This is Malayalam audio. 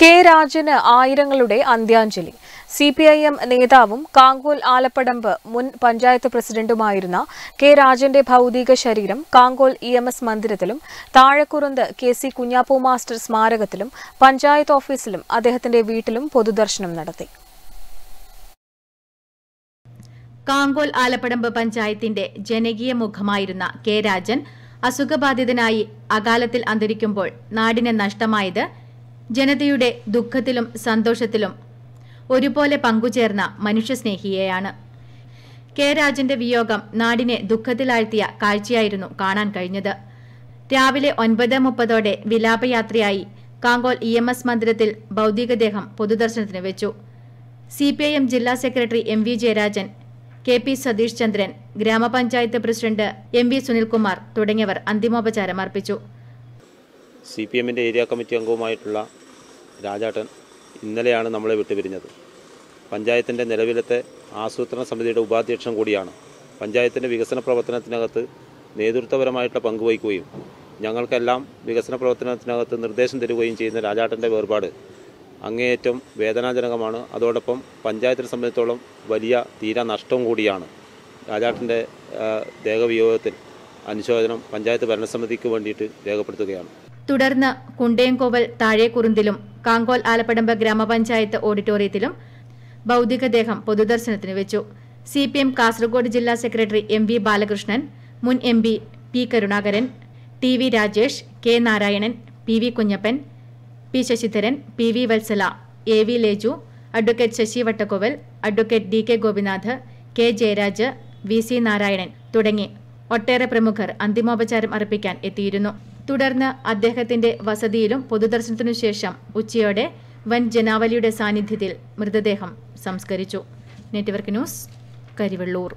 കെ രാജന് ആയിരങ്ങളുടെ അന്ത്യാഞ്ജലി സി പി ഐ എം നേതാവും കാങ്കോൽ ആലപ്പടമ്പ് മുൻ പഞ്ചായത്ത് പ്രസിഡന്റുമായിരുന്ന കെ രാജന്റെ ഭൗതിക ശരീരം കാങ്കോൽ ഇ എം എസ് മന്ദിരത്തിലും താഴെക്കുറന്ത് കെ സി കുഞ്ഞാപ്പൂ മാസ്റ്റർ സ്മാരകത്തിലും പഞ്ചായത്ത് ഓഫീസിലും അദ്ദേഹത്തിന്റെ വീട്ടിലും പൊതുദർശനം നടത്തി കാങ്കോൽ ആലപ്പടമ്പ് പഞ്ചായത്തിന്റെ ജനകീയ മുഖമായിരുന്ന കെ രാജൻ അസുഖബാധിതനായി അകാലത്തിൽ അന്തരിക്കുമ്പോൾ നാടിനെ നഷ്ടമായത് ജനതയുടെ ദുഃഖത്തിലും സന്തോഷത്തിലും ഒരുപോലെ പങ്കുചേർന്ന മനുഷ്യസ്നേഹിയെയാണ് കെ രാജന്റെ വിയോഗം നാടിനെ ദുഃഖത്തിലാഴ്ത്തിയ കാഴ്ചയായിരുന്നു കാണാൻ കഴിഞ്ഞത് രാവിലെ ഒൻപത് മുപ്പതോടെ വിലാപയാത്രയായി കാങ്കോൽ ഇ എം എസ് മന്ദിരത്തിൽ ഭൗതികദേഹം പൊതുദർശനത്തിന് വെച്ചു സി പി ഐ എം ജില്ലാ secretary M V Jayarajan K P Satheesh Chandran ഗ്രാമപഞ്ചായത്ത് പ്രസിഡന്റ് എം വി സുനിൽകുമാർ തുടങ്ങിയവർ അന്തിമോപചാരം അർപ്പിച്ചു സി പി എമ്മിന്റെ ഏരിയ കമ്മിറ്റി അംഗവുമായിട്ടുള്ള രാജാട്ടൻ ഇന്നലെയാണ് നമ്മളെ വിട്ടുപിരിഞ്ഞത് പഞ്ചായത്തിൻ്റെ നിലവിലത്തെ ആസൂത്രണ സമിതിയുടെ ഉപാധ്യക്ഷൻ കൂടിയാണ് പഞ്ചായത്തിൻ്റെ വികസന പ്രവർത്തനത്തിനകത്ത് നേതൃത്വപരമായിട്ടുള്ള പങ്കുവയ്ക്കുകയും ഞങ്ങൾക്കെല്ലാം വികസന പ്രവർത്തനത്തിനകത്ത് നിർദ്ദേശം തരുകയും ചെയ്യുന്ന രാജാട്ടൻ്റെ വേർപാട് അങ്ങേയറ്റം വേദനാജനകമാണ് അതോടൊപ്പം പഞ്ചായത്തിനെ സംബന്ധിച്ചോളം വലിയ തീരാ നഷ്ടവും കൂടിയാണ് രാജാട്ടൻ്റെ ദേഹവിയോഗത്തിൽ അനുശോചനം പഞ്ചായത്ത് ഭരണസമിതിക്ക് വേണ്ടിയിട്ട് രേഖപ്പെടുത്തുകയാണ് തുടർന്ന് കുണ്ടേങ്കോവൽ താഴേക്കുറുന്തിലും കാങ്കോൽ ആലപ്പടമ്പ ഗ്രാമപഞ്ചായത്ത് ഓഡിറ്റോറിയത്തിലും ഭൌതികദേഹം പൊതുദർശനത്തിന് വെച്ചു സി പി എം കാസർഗോഡ് ജില്ലാ സെക്രട്ടറി എം വി ബാലകൃഷ്ണൻ മുൻ M P P Karunakaran T V Rajesh K Narayanan P V Kunhappan P Sasidharan P V Valsala A V Leju advocate Sasi Vattakkoval advocate D K Gopinath K Jayaraj V C Narayanan തുടങ്ങി ഒട്ടേറെ പ്രമുഖർ അന്തിമോപചാരം അർപ്പിക്കാൻ എത്തിയിരുന്നു തുടർന്ന് അദ്ദേഹത്തിന്റെ വസതിയിലും പൊതുദർശനത്തിനു ശേഷം ഉച്ചയോടെ വൻ ജനാവലിയുടെ സാന്നിധ്യത്തിൽ മൃതദേഹം സംസ്കരിച്ചു നെറ്റ്വർക്ക് ന്യൂസ് കരിവെള്ളൂർ